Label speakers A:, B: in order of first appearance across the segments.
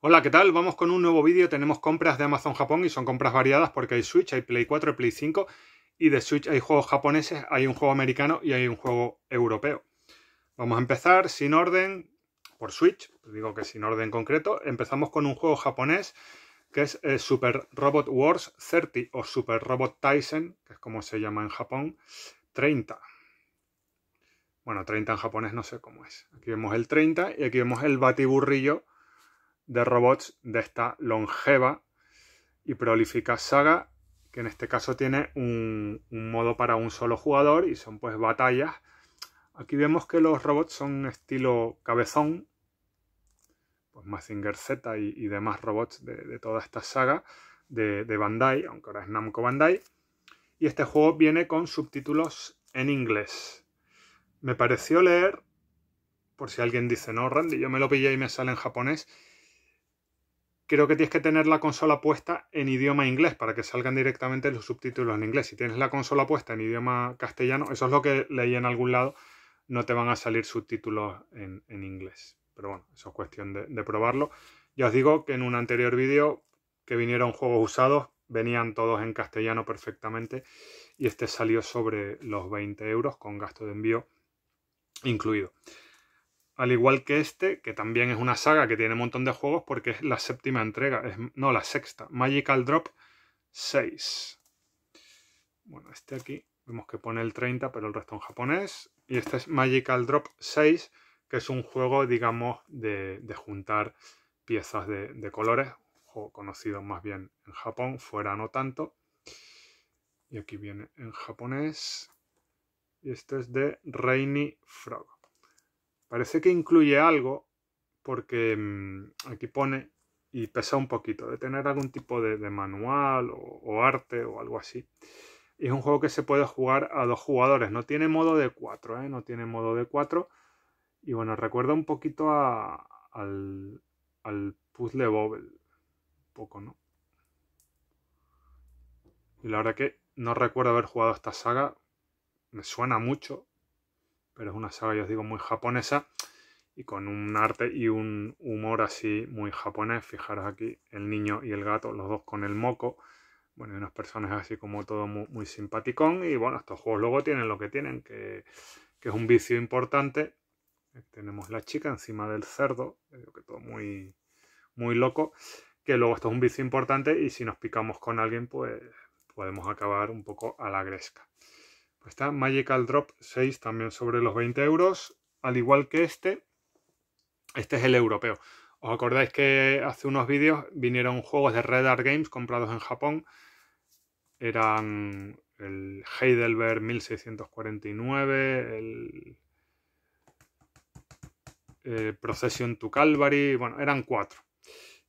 A: Hola, ¿qué tal? Vamos con un nuevo vídeo. Tenemos compras de Amazon Japón y son compras variadas porque hay Switch, hay Play 4, y Play 5 y de Switch hay juegos japoneses, hay un juego americano y hay un juego europeo. Vamos a empezar sin orden por Switch, digo que sin orden concreto. Empezamos con un juego japonés que es eh, Super Robot Wars 30 o Super Robot Tyson, que es como se llama en Japón, 30. Bueno, 30 en japonés no sé cómo es. Aquí vemos el 30 y aquí vemos el batiburrillo de robots de esta longeva y prolífica saga, que en este caso tiene un, modo para un solo jugador y son pues batallas. Aquí vemos que los robots son estilo cabezón, pues Mazinger Z y, demás robots de, toda esta saga de, de Bandai, aunque ahora es Namco Bandai. Y este juego viene con subtítulos en inglés. Me pareció leer, por si alguien dice, no, Randy, yo me lo pillé y me sale en japonés, creo que tienes que tener la consola puesta en idioma inglés para que salgan directamente los subtítulos en inglés. Si tienes la consola puesta en idioma castellano, eso es lo que leí en algún lado, no te van a salir subtítulos en, inglés. Pero bueno, eso es cuestión de, de, probarlo. Ya os digo que en un anterior vídeo que vinieron juegos usados, venían todos en castellano perfectamente y este salió sobre los 20 euros con gasto de envío incluido al igual que este, que también es una saga que tiene un montón de juegos porque es la séptima entrega, no, la sexta, Magical Drop 6. Bueno, este aquí vemos que pone el 30, pero el resto en japonés. Y este es Magical Drop 6, que es un juego, digamos, de, juntar piezas de, colores. colores, juego conocido más bien en Japón, fuera no tanto. Y aquí viene en japonés. Y este es de Rainy Frog. Parece que incluye algo porque mm, aquí pone y pesa un poquito, de tener algún tipo de, manual o, arte o algo así. es un juego que se puede jugar a dos jugadores, no tiene modo de cuatro, ¿eh? no tiene modo de cuatro. Y bueno, recuerda un poquito a, al, puzzle Bobble, un poco, ¿no? Y la verdad que no recuerdo haber jugado esta saga, me suena mucho, pero es una saga, yo os digo, muy japonesa y con un arte y un humor así muy japonés. Fijaros aquí el niño y el gato, los dos con el moco. Bueno, y unas personas así como todo muy, simpaticón. Y bueno, estos juegos luego tienen lo que tienen, que, es un vicio importante. Eh, tenemos la chica encima del cerdo, que todo muy, muy loco. Que luego esto es un vicio importante y si nos picamos con alguien, pues podemos acabar un poco a la gresca. Está Magical Drop 6 también sobre los 20 euros, al igual que este. Este es el europeo. ¿Os acordáis que hace unos vídeos vinieron juegos de Red Games comprados en Japón? Eran el Heidelberg 1649, el eh, Procession to Calvary, bueno, eran cuatro.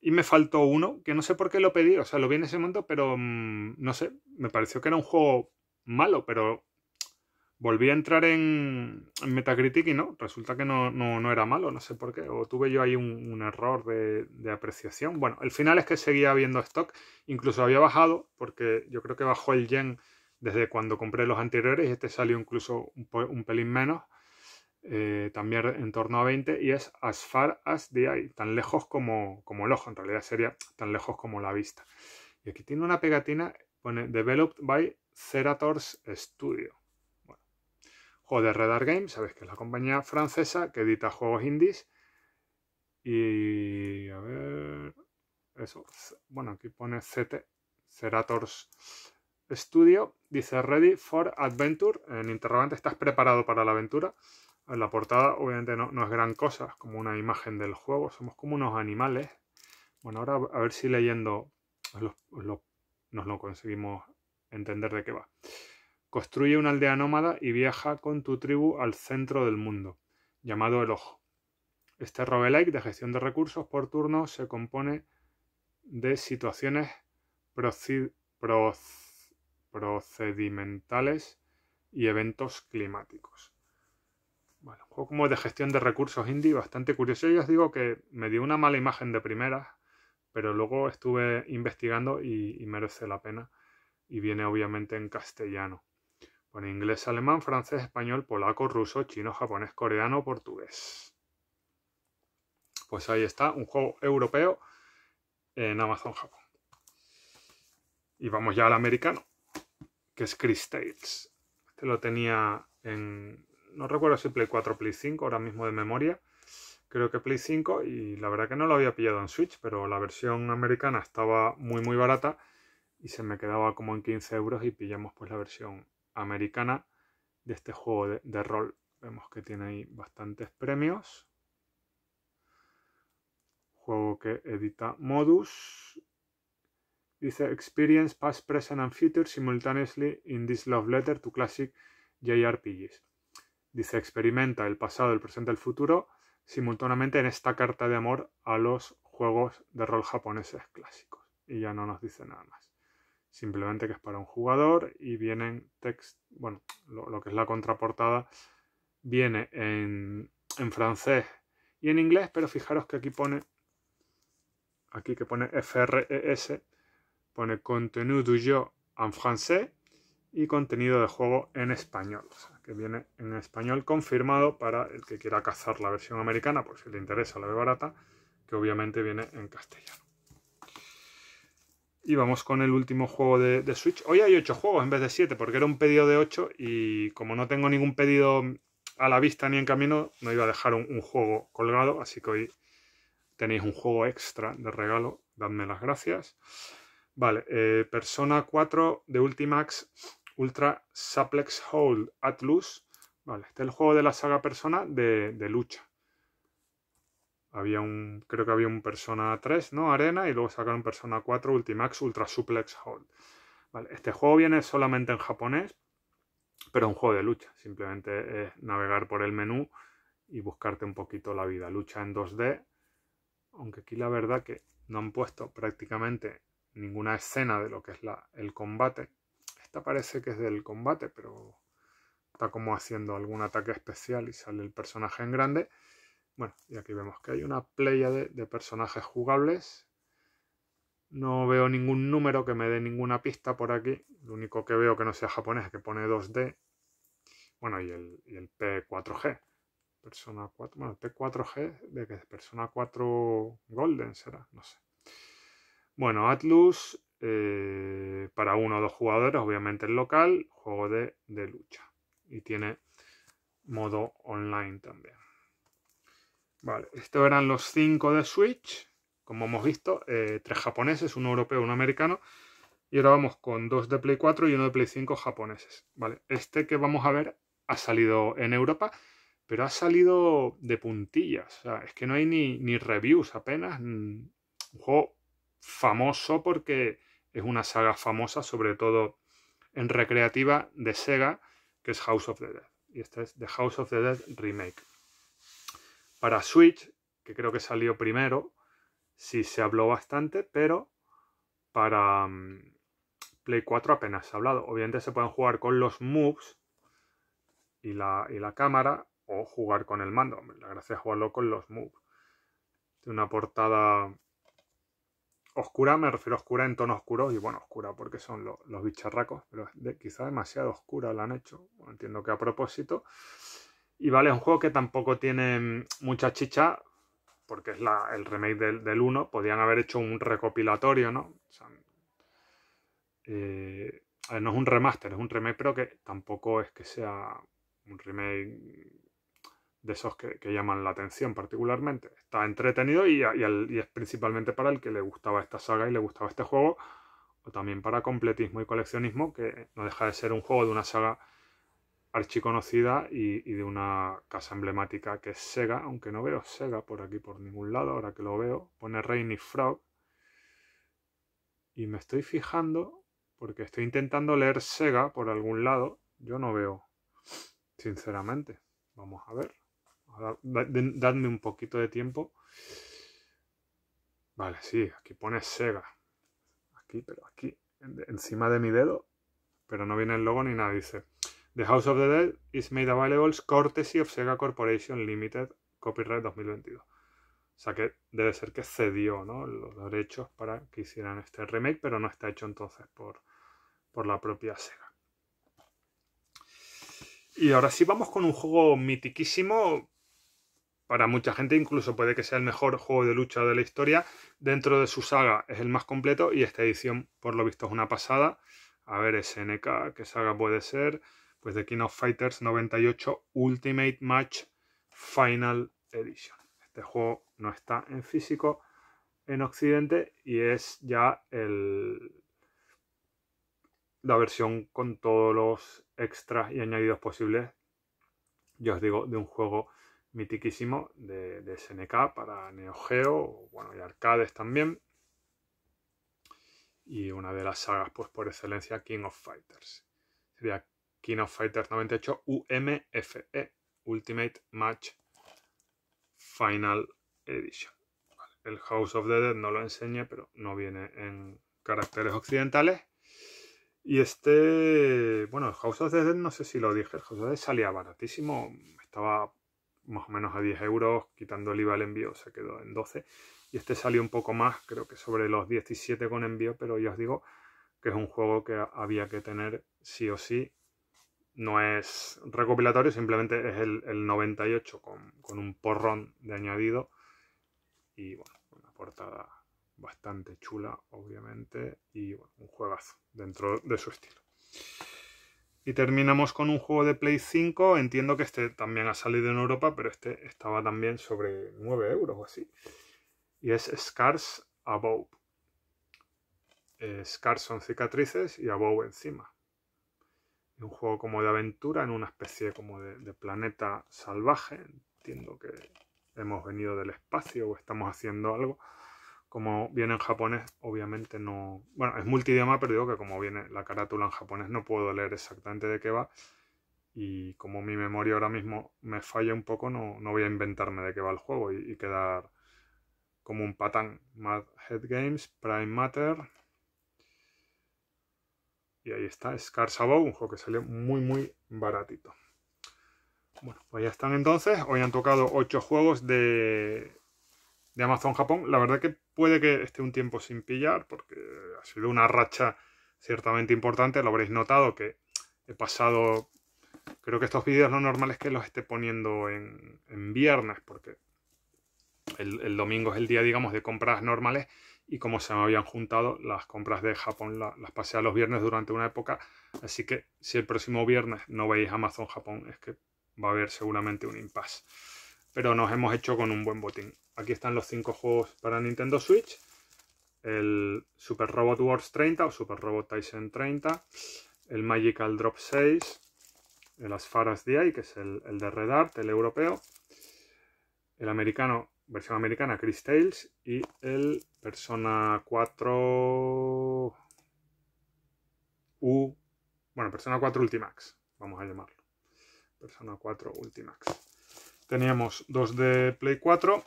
A: Y me faltó uno, que no sé por qué lo pedí, o sea, lo vi en ese momento, pero mm, no sé, me pareció que era un juego malo, pero volví a entrar en, Metacritic y no, resulta que no, era malo, no sé por qué, o tuve yo ahí un, error de, apreciación. Bueno, el final es que seguía habiendo stock, incluso había bajado, porque yo creo que bajó el yen desde cuando compré los anteriores y este salió incluso un, pelín menos, eh, también en torno a 20, y es as far as the eye, tan lejos como, como el ojo, en realidad sería tan lejos como la vista. Y aquí tiene una pegatina, pone Developed by Cerators Studio o de Redar Games, sabes que es la compañía francesa que edita juegos indies. Y a ver, eso, bueno, aquí pone CT, Cerators Studio, dice Ready for Adventure, en interrogante, ¿estás preparado para la aventura? En la portada obviamente no, es gran cosa, es como una imagen del juego, somos como unos animales. Bueno, ahora a ver si leyendo nos lo conseguimos entender de qué va. Construye una aldea nómada y viaja con tu tribu al centro del mundo, llamado El Ojo. Este roguelike de gestión de recursos por turno se compone de situaciones procedimentales y eventos climáticos. un juego como de gestión de recursos indie bastante curioso. Yo os digo que me dio una mala imagen de primera, pero luego estuve investigando y merece la pena. Y viene obviamente en castellano con inglés, alemán, francés, español, polaco, ruso, chino, japonés, coreano, portugués. Pues ahí está, un juego europeo en Amazon Japón. Y vamos ya al americano, que es Chris Tales. Este lo tenía en, no recuerdo si Play 4 o Play 5, ahora mismo de memoria. Creo que Play 5 y la verdad que no lo había pillado en Switch, pero la versión americana estaba muy muy barata y se me quedaba como en 15 euros y pillamos pues la versión americana de este juego de, rol. Vemos que tiene ahí bastantes premios. Juego que edita Modus. Dice Experience Past, Present and Future simultaneously in this love letter to classic JRPGs. Dice experimenta el pasado, el presente, el futuro simultáneamente en esta carta de amor a los juegos de rol japoneses clásicos. Y ya no nos dice nada más simplemente que es para un jugador y vienen text, bueno, lo, que es la contraportada viene en, francés y en inglés, pero fijaros que aquí pone, aquí que pone FRES, pone contenu du jeu en francés y contenido de juego en español, que viene en español confirmado para el que quiera cazar la versión americana, por si le interesa la de barata, que obviamente viene en castellano. Y vamos con el último juego de, Switch. Hoy hay 8 juegos en vez de 7, porque era un pedido de 8 y como no tengo ningún pedido a la vista ni en camino, no iba a dejar un, juego colgado, así que hoy tenéis un juego extra de regalo, dadme las gracias. Vale, eh, Persona 4 de Ultimax Ultra Suplex Hold Atlus. Vale, este es el juego de la saga Persona de lucha un, creo que había un Persona 3, ¿no? Arena, y luego sacaron Persona 4 Ultimax Ultra Suplex Hold. este juego viene solamente en japonés, pero es un juego de lucha. Simplemente es navegar por el menú y buscarte un poquito la vida. Lucha en 2D, aunque aquí la verdad que no han puesto prácticamente ninguna escena de lo que es el combate. Esta parece que es del combate, pero está como haciendo algún ataque especial y sale el personaje en grande. Bueno, y aquí vemos que hay una playa de, personajes jugables. No veo ningún número que me dé ninguna pista por aquí. Lo único que veo que no sea japonés es que pone 2D. Bueno, y el, P4G. Persona 4, bueno, el P4G de que es Persona 4 Golden será, no sé. Bueno, Atlus eh, para uno o dos jugadores, obviamente el local, juego de lucha. Y tiene modo online también. Vale, estos eran los cinco de Switch, como hemos visto, eh, tres japoneses, uno europeo, uno americano. Y ahora vamos con dos de Play 4 y uno de Play 5 japoneses. Vale, este que vamos a ver ha salido en Europa, pero ha salido de puntillas. O sea, es que no hay ni, ni reviews apenas. Mm, un juego famoso porque es una saga famosa, sobre todo en recreativa de Sega, que es House of the Dead. Y este es The House of the Dead Remake. Para Switch, que creo que salió primero, sí se habló bastante, pero para mm, Play 4 apenas se ha hablado. Obviamente se pueden jugar con los moves y la, y la cámara o jugar con el mando. La gracia es jugarlo con los moves. De una portada oscura, me refiero a oscura en tono oscuro, y bueno, oscura porque son los bicharracos, pero quizá demasiado oscura la han hecho, entiendo que a propósito. Y vale, es un juego que tampoco tiene mm, mucha chicha, porque es la, el remake del, 1. Podían haber hecho un recopilatorio, ¿no? O sea, eh, no es un remaster, es un remake, pero que tampoco es que sea un remake de esos que, llaman la atención particularmente. Está entretenido y, y es principalmente para el que le gustaba esta saga y le gustaba este juego, o también para completismo y coleccionismo, que no deja de ser un juego de una saga archiconocida y, y, de una casa emblemática que es Sega, aunque no veo Sega por aquí por ningún lado, ahora que lo veo, pone Rainy Frog. Y me estoy fijando, porque estoy intentando leer Sega por algún lado, yo no veo, sinceramente. Vamos a ver, dadme un poquito de tiempo. Vale, sí, aquí pone Sega. Aquí, pero aquí, encima de mi dedo, pero no viene el logo ni nada, dice. The House of the Dead is made available courtesy of Sega Corporation Limited, copyright 2022. O sea que debe ser que cedió los derechos para que hicieran este remake, pero no está hecho entonces por, por la propia Sega. Y ahora sí vamos con un juego mitiquísimo. Para mucha gente incluso puede que sea el mejor juego de lucha de la historia. Dentro de su saga es el más completo y esta edición por lo visto es una pasada. A ver, SNK, qué saga puede ser pues de King of Fighters 98 Ultimate Match Final Edition. Este juego no está en físico en Occidente y es ya la versión con todos los extras y añadidos posibles, yo os digo, de un juego mitiquísimo de, SNK para Neo Geo, bueno, y arcades también. Y una de las sagas, pues por excelencia, King of Fighters. Sería King of Fighters 98 UMFE, Ultimate Match Final Edition. El House of the Dead no lo enseñé, pero no viene en caracteres occidentales. Y este, bueno, el House of the Dead, no sé si lo dije, el House of the Dead salía baratísimo, estaba más o menos a 10 euros, quitando el IVA el envío, se quedó en 12. Y este salió un poco más, creo que sobre los 17 con envío, pero ya os digo que es un juego que había que tener sí o sí no es recopilatorio, simplemente es el, 98 con, con, un porrón de añadido. Y bueno, una portada bastante chula, obviamente, y bueno, un juegazo dentro de su estilo. Y terminamos con un juego de Play 5. Entiendo que este también ha salido en Europa, pero este estaba también sobre 9 euros o así. Y es Scars Above. Eh, scars son cicatrices y Above encima un juego como de aventura en una especie como de, planeta salvaje. Entiendo que hemos venido del espacio o estamos haciendo algo. Como viene en japonés, obviamente no... Bueno, es multidioma, pero digo que como viene la carátula en japonés no puedo leer exactamente de qué va. Y como mi memoria ahora mismo me falla un poco, no, voy a inventarme de qué va el juego y, quedar como un patán. Mad Head Games, Prime Matter, y ahí está Sabo, un juego que sale muy, muy baratito. Bueno, pues ya están entonces. Hoy han tocado 8 juegos de, Amazon Japón. La verdad que puede que esté un tiempo sin pillar, porque ha sido una racha ciertamente importante. Lo habréis notado que he pasado... Creo que estos vídeos no normales que los esté poniendo en, viernes, porque el, el, domingo es el día, digamos, de compras normales y como se me habían juntado las compras de Japón, las pasé a los viernes durante una época, así que si el próximo viernes no veis Amazon Japón es que va a haber seguramente un impasse. Pero nos hemos hecho con un buen botín. Aquí están los cinco juegos para Nintendo Switch. El Super Robot Wars 30 o Super Robot Tyson 30. El Magical Drop 6. El Aspharas DI, que es el, el de Red Art, el europeo. El americano versión americana Chris Tales y el Persona 4 U, bueno, Persona 4 Ultimax, vamos a llamarlo. Persona 4 Ultimax. Teníamos dos de Play 4,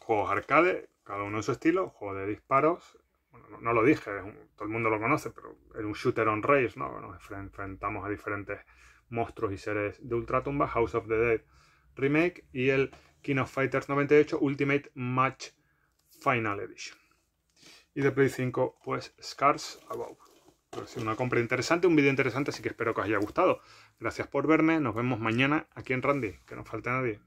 A: juegos arcade, cada uno en su estilo, juego de disparos. no, lo dije, todo el mundo lo conoce, pero era un shooter on race. ¿no? Nos enfrentamos a diferentes monstruos y seres de Tumba, House of the Dead Remake y el King of Fighters 98 Ultimate Match Final Edition. Y de Play 5, pues Scars Above. Ha una compra interesante, un vídeo interesante, así que espero que os haya gustado. Gracias por verme, nos vemos mañana aquí en Randy, que no falte nadie.